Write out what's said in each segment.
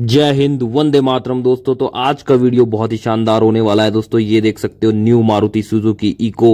जय हिंद वंदे मातरम दोस्तों तो आज का वीडियो बहुत ही शानदार होने वाला है दोस्तों ये देख सकते हो new Maruti Suzuki Eeco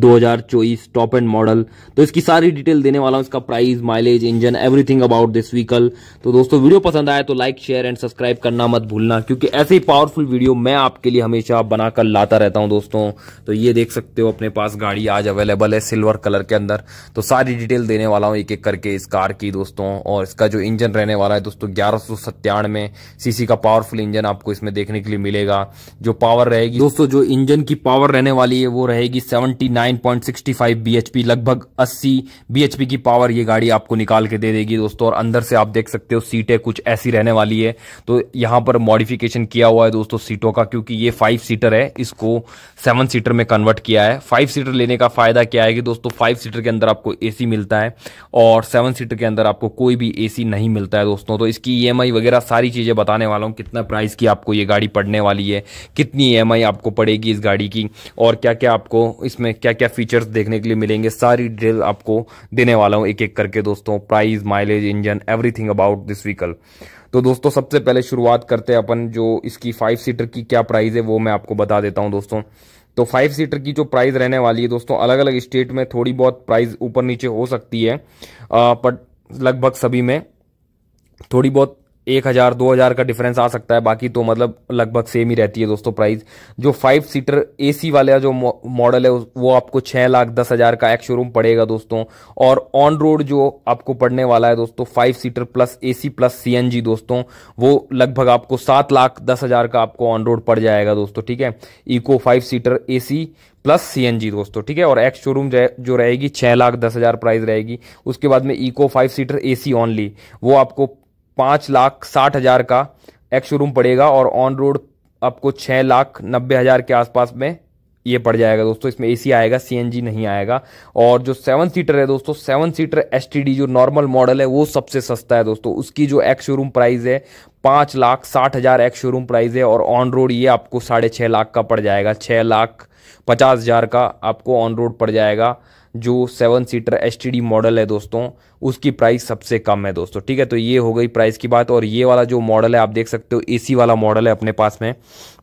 2024 top end model तो इसकी सारी डिटेल देने वाला हूँ इसका price mileage engine everything about this vehicle तो दोस्तों वीडियो पसंद आया तो लाइक शेयर एंड सब्सक्राइब करना मत भूलना क्योंकि ऐसे ही पावरफुल वीडियो मैं आपके लिए हमेशा बनाकर लाता रहता हूं दोस्तों तो ये देख सकते हो अपने पास गाड़ी आज अवेलेबल है सिल्वर कलर के अंदर तो सारी डिटेल देने वाला हूँ एक एक करके इस कार की दोस्तों और इसका जो इंजन रहने वाला है दोस्तों ग्यारह में सीसी का पावरफुल इंजन आपको इसमें देखने के लिए मिलेगा जो पावर रहेगी दोस्तों जो इंजन की पावर रहने वाली है वो रहेगी सेवेंटी 9.65 bhp लगभग 80 bhp की पावर ये गाड़ी आपको निकाल के दे देगी दोस्तों और अंदर से आप देख सकते हो सीटें कुछ ऐसी रहने वाली है तो यहां पर मॉडिफिकेशन किया हुआ है दोस्तों सीटों का क्योंकि ये फाइव सीटर है इसको सेवन सीटर में कन्वर्ट किया है फाइव सीटर लेने का फायदा क्या है कि दोस्तों फाइव सीटर के अंदर आपको ए मिलता है और सेवन सीटर के अंदर आपको कोई भी ए नहीं मिलता है दोस्तों तो इसकी ई e वगैरह सारी चीजें बताने वाला हूँ कितना प्राइस की आपको ये गाड़ी पड़ने वाली है कितनी ई e आपको पड़ेगी इस गाड़ी की और क्या क्या आपको इसमें क्या क्या क्या फीचर्स देखने के लिए मिलेंगे सारी डिटेल आपको देने वाला हूँ एक एक करके दोस्तों price mileage engine everything about this vehicle तो दोस्तों सबसे पहले शुरुआत करते हैं अपन जो इसकी फाइव सीटर की क्या प्राइस है वो मैं आपको बता देता हूँ दोस्तों तो फाइव सीटर की जो प्राइस रहने वाली है दोस्तों अलग अलग स्टेट में थोड़ी बहुत प्राइस ऊपर नीचे हो सकती है बट लगभग सभी में थोड़ी बहुत एक हज़ार दो हज़ार का डिफरेंस आ सकता है बाकी तो मतलब लगभग सेम ही रहती है दोस्तों प्राइस जो फाइव सीटर एसी वाला जो मॉडल है वो आपको छह लाख दस हज़ार का एक शोरूम पड़ेगा दोस्तों और ऑन रोड जो आपको पड़ने वाला है दोस्तों five seater plus AC plus CNG दोस्तों वो लगभग आपको सात लाख दस हज़ार का आपको ऑन रोड पड़ जाएगा दोस्तों ठीक है Eeco five seater A plus CNG दोस्तों ठीक है और एक्स शोरूम जो रहेगी छह लाख दस हज़ार प्राइस रहेगी उसके बाद में Eeco five seater AC only वो आपको पाँच लाख साठ हज़ार का एक्स शोरूम पड़ेगा और ऑन रोड आपको छः लाख नब्बे हज़ार के आसपास में ये पड़ जाएगा दोस्तों इसमें एसी आएगा सीएनजी नहीं आएगा और जो सेवन सीटर है दोस्तों सेवन सीटर एसटीडी जो नॉर्मल मॉडल है वो सबसे सस्ता है दोस्तों उसकी जो एक्स शोरूम प्राइस है पाँच लाख साठ हज़ार एक्स शोरूम प्राइस है और ऑन रोड ये आपको साढ़े छः लाख का पड़ जाएगा छः लाख पचास हज़ार का आपको ऑन रोड पड़ जाएगा जो सेवन सीटर एच मॉडल है दोस्तों उसकी प्राइस सबसे कम है दोस्तों ठीक है तो ये हो गई प्राइस की बात और ये वाला जो मॉडल है आप देख सकते हो ए वाला मॉडल है अपने पास में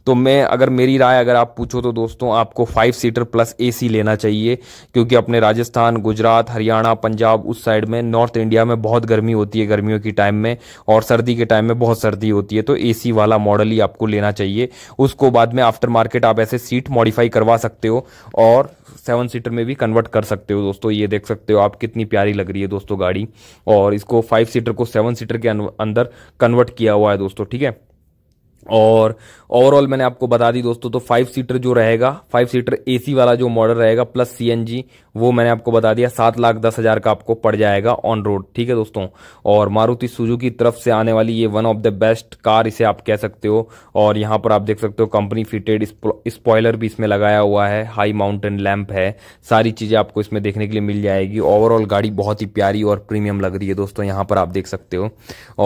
तो मैं अगर मेरी राय अगर आप पूछो तो दोस्तों आपको फाइव सीटर प्लस ए लेना चाहिए क्योंकि अपने राजस्थान गुजरात हरियाणा पंजाब उस साइड में नॉर्थ इंडिया में बहुत गर्मी होती है गर्मियों की टाइम में और सर्दी के टाइम में बहुत सर्दी होती है तो ए वाला मॉडल ही आपको लेना चाहिए उसको बाद में आफ्टर मार्केट आप ऐसे सीट मॉडिफाई करवा सकते हो और सेवन सीटर में भी कन्वर्ट कर सकते हो दोस्तों ये देख सकते हो आप कितनी प्यारी लग रही है दोस्तों गाड़ी और इसको फाइव सीटर को सेवन सीटर के अंदर कन्वर्ट किया हुआ है दोस्तों ठीक है और ओवरऑल मैंने आपको बता दी दोस्तों तो फाइव सीटर जो रहेगा फाइव सीटर एसी वाला जो मॉडल रहेगा प्लस सीएनजी वो मैंने आपको बता दिया सात लाख दस हज़ार का आपको पड़ जाएगा ऑन रोड ठीक है दोस्तों और मारुति सुजू की तरफ से आने वाली ये one of the best car इसे आप कह सकते हो और यहाँ पर आप देख सकते हो कंपनी फिटेड स्पॉयलर भी इसमें लगाया हुआ है हाई माउंटेन लैम्प है सारी चीज़ें आपको इसमें देखने के लिए मिल जाएगी ओवरऑल गाड़ी बहुत ही प्यारी और प्रीमियम लग रही है दोस्तों यहाँ पर आप देख सकते हो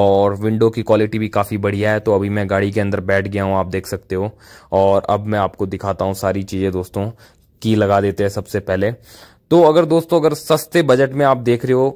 और विंडो की क्वालिटी भी काफ़ी बढ़िया है तो अभी मैं गाड़ी के अंदर बैठ गया हूँ आप देख सकते हो और अब मैं आपको दिखाता हूँ सारी चीज़ें दोस्तों की लगा देते हैं सबसे पहले तो अगर दोस्तों अगर सस्ते बजट में आप देख रहे हो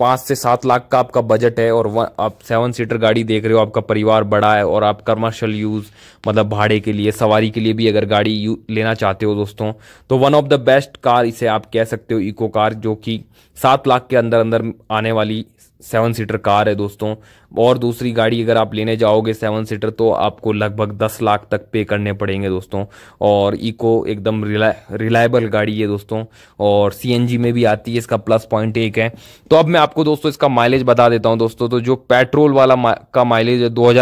पाँच से सात लाख का आपका बजट है और वन, आप सेवन सीटर गाड़ी देख रहे हो आपका परिवार बड़ा है और आप कमर्शियल यूज़ मतलब भाड़े के लिए सवारी के लिए भी अगर गाड़ी लेना चाहते हो दोस्तों तो one of the best car इसे आप कह सकते हो इको कार जो कि सात लाख के अंदर अंदर आने वाली सेवन सीटर कार है दोस्तों और दूसरी गाड़ी अगर आप लेने जाओगे सेवन सीटर तो आपको लगभग दस लाख तक पे करने पड़ेंगे दोस्तों और इको एकदम रिला रिलायबल गाड़ी है दोस्तों और सी में भी आती है इसका प्लस पॉइंट एक है तो अब मैं आपको दोस्तों इसका माइलेज बता देता हूं दोस्तों तो जो पेट्रोल वाला मा, का माइलेज है दो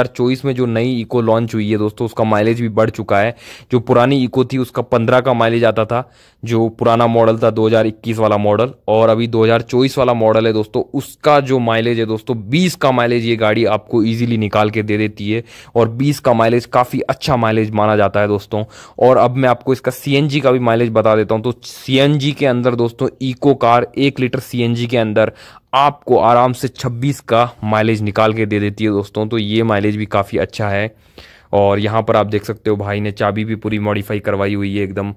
में जो नई इको लॉन्च हुई है दोस्तों उसका माइलेज भी बढ़ चुका है जो पुरानी इको थी उसका पंद्रह का माइलेज आता था जो पुराना मॉडल था दो वाला मॉडल और अभी दो वाला मॉडल है दोस्तों उसका जो माइलेज है दोस्तों बीस का माइलेज ये गाड़ी आपको ईजिली निकाल के दे देती है और बीस का माइलेज काफ़ी अच्छा माइलेज माना जाता है दोस्तों और अब मैं आपको इसका सी का भी माइलेज बता देता हूँ तो सी के अंदर दोस्तों इको कार एक लीटर सी के अंदर आपको आराम से 26 का माइलेज निकाल के दे देती है दोस्तों तो ये माइलेज भी काफ़ी अच्छा है और यहाँ पर आप देख सकते हो भाई ने चाबी भी पूरी मॉडिफाई करवाई हुई है एकदम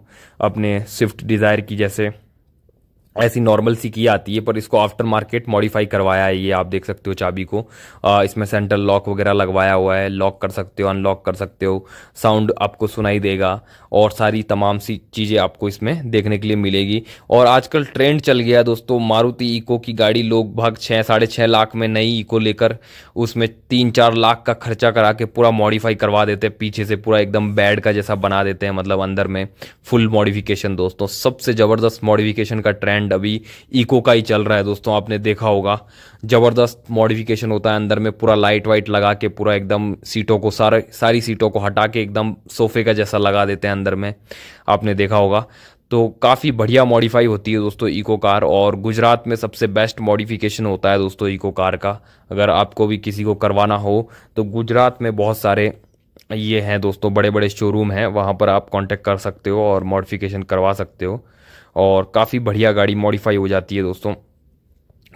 अपने स्विफ्ट डिज़ायर की जैसे ऐसी नॉर्मल सी की आती है पर इसको आफ्टर मार्केट मॉडिफाई करवाया है ये आप देख सकते हो चाबी को आ, इसमें सेंट्रल लॉक वगैरह लगवाया हुआ है लॉक कर सकते हो अनलॉक कर सकते हो साउंड आपको सुनाई देगा और सारी तमाम सी चीज़ें आपको इसमें देखने के लिए मिलेगी और आजकल ट्रेंड चल गया है दोस्तों मारुति इको की गाड़ी लोग भाग छः साढ़े छः लाख में नई इको लेकर उसमें तीन चार लाख का खर्चा करा के पूरा मॉडिफाई करवा देते हैं पीछे से पूरा एकदम बैड का जैसा बना देते हैं मतलब अंदर में फुल मॉडिफिकेशन दोस्तों सबसे ज़बरदस्त मॉडिफिकेशन का ट्रेंड ब्रांड अभी इको का ही चल रहा है दोस्तों आपने देखा होगा ज़बरदस्त मॉडिफिकेशन होता है अंदर में पूरा लाइट वाइट लगा के पूरा एकदम सीटों को सारे सारी सीटों को हटा के एकदम सोफे का जैसा लगा देते हैं अंदर में आपने देखा होगा तो काफ़ी बढ़िया मॉडिफाई होती है दोस्तों इको कार और गुजरात में सबसे बेस्ट मॉडिफिकेशन होता है दोस्तों इको कार का अगर आपको भी किसी को करवाना हो तो गुजरात में बहुत सारे ये हैं दोस्तों बड़े बड़े शोरूम हैं वहाँ पर आप कांटेक्ट कर सकते हो और मॉडिफिकेशन करवा सकते हो और काफ़ी बढ़िया गाड़ी मॉडिफाई हो जाती है दोस्तों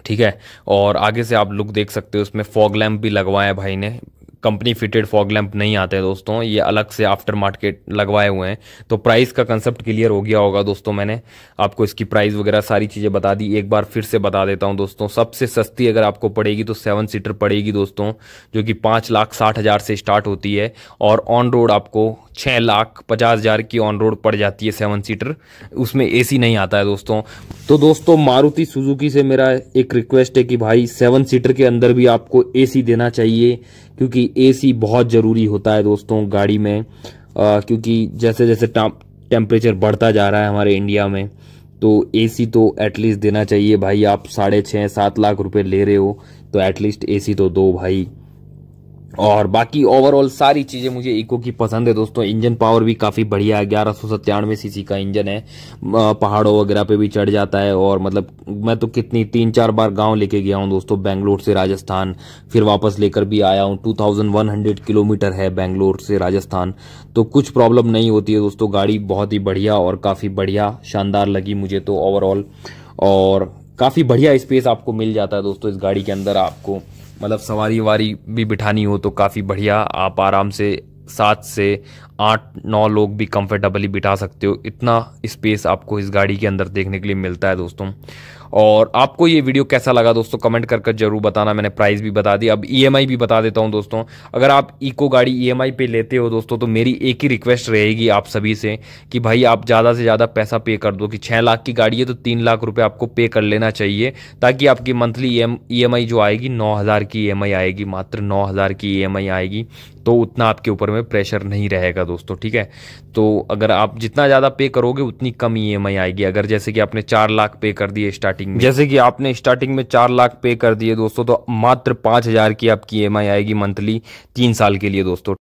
ठीक है और आगे से आप लुक देख सकते हो उसमें फॉग लैम्प भी लगवाया भाई ने कंपनी फिटेड फॉग लैम्प नहीं आते हैं दोस्तों ये अलग से आफ्टर मार्केट लगवाए हुए हैं तो प्राइस का कंसेप्ट क्लियर हो गया होगा दोस्तों मैंने आपको इसकी प्राइस वगैरह सारी चीज़ें बता दी एक बार फिर से बता देता हूं दोस्तों सबसे सस्ती अगर आपको पड़ेगी तो सेवन सीटर पड़ेगी दोस्तों जो कि पाँच लाख साठ हज़ार से स्टार्ट होती है और ऑन रोड आपको छः लाख पचास हज़ार की ऑन रोड पड़ जाती है सेवन सीटर उसमें एसी नहीं आता है दोस्तों तो दोस्तों मारुति सुजुकी से मेरा एक रिक्वेस्ट है कि भाई सेवन सीटर के अंदर भी आपको एसी देना चाहिए क्योंकि एसी बहुत ज़रूरी होता है दोस्तों गाड़ी में आ, क्योंकि जैसे जैसे टेम्परेचर बढ़ता जा रहा है हमारे इंडिया में तो ए तो एटलीस्ट देना चाहिए भाई आप साढ़े छः सात लाख रुपये ले रहे हो तो एटलीस्ट ए तो दो भाई और बाकी ओवरऑल सारी चीज़ें मुझे इको की पसंद है दोस्तों इंजन पावर भी काफ़ी बढ़िया है ग्यारह सौ सत्तानवे सीसी का इंजन है पहाड़ों वगैरह पे भी चढ़ जाता है और मतलब मैं तो कितनी तीन चार बार गांव लेके गया हूं दोस्तों बेंगलोर से राजस्थान फिर वापस लेकर भी आया हूं हंड्रेड किलोमीटर है बेंगलोर से राजस्थान तो कुछ प्रॉब्लम नहीं होती है दोस्तों गाड़ी बहुत ही बढ़िया और काफ़ी बढ़िया शानदार लगी मुझे तो ओवरऑल और काफ़ी बढ़िया स्पेस आपको मिल जाता है दोस्तों इस गाड़ी के अंदर आपको मतलब सवारी वारी भी बिठानी हो तो काफ़ी बढ़िया आप आराम से सात से आठ नौ लोग भी कंफर्टेबली बिठा सकते हो इतना स्पेस आपको इस गाड़ी के अंदर देखने के लिए मिलता है दोस्तों और आपको ये वीडियो कैसा लगा दोस्तों कमेंट कर कर जरूर बताना मैंने प्राइस भी बता दी अब ईएमआई e भी बता देता हूँ दोस्तों अगर आप इको गाड़ी ईएमआई e पे लेते हो दोस्तों तो मेरी एक ही रिक्वेस्ट रहेगी आप सभी से कि भाई आप ज़्यादा से ज़्यादा पैसा पे कर दो कि छः लाख की गाड़ी है तो तीन लाख रुपये आपको पे कर लेना चाहिए ताकि आपकी मंथली ई एम जो आएगी नौ हज़ार की ई e आएगी मात्र नौ हज़ार की ई आएगी तो उतना आपके ऊपर में प्रेशर नहीं रहेगा दोस्तों ठीक है तो अगर आप जितना ज़्यादा पे करोगे उतनी कम ई e आएगी अगर जैसे कि आपने चार लाख पे कर दिए स्टार्टिंग में जैसे कि आपने स्टार्टिंग में चार लाख पे कर दिए दोस्तों तो मात्र पाँच हज़ार की आपकी ई e आएगी मंथली तीन साल के लिए दोस्तों